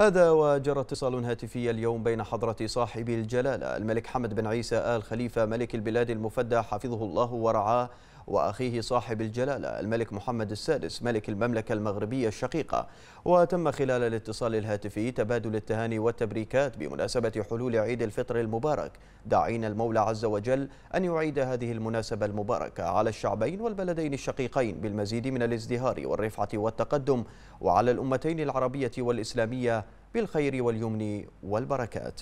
هذا وجرى اتصال هاتفي اليوم بين حضرة صاحب الجلالة الملك حمد بن عيسى آل خليفة ملك البلاد المفدى حفظه الله ورعاه وأخيه صاحب الجلالة الملك محمد السادس ملك المملكة المغربية الشقيقة وتم خلال الاتصال الهاتفي تبادل التهاني والتبريكات بمناسبة حلول عيد الفطر المبارك داعين المولى عز وجل أن يعيد هذه المناسبة المباركة على الشعبين والبلدين الشقيقين بالمزيد من الازدهار والرفعة والتقدم وعلى الأمتين العربية والإسلامية بالخير واليمن والبركات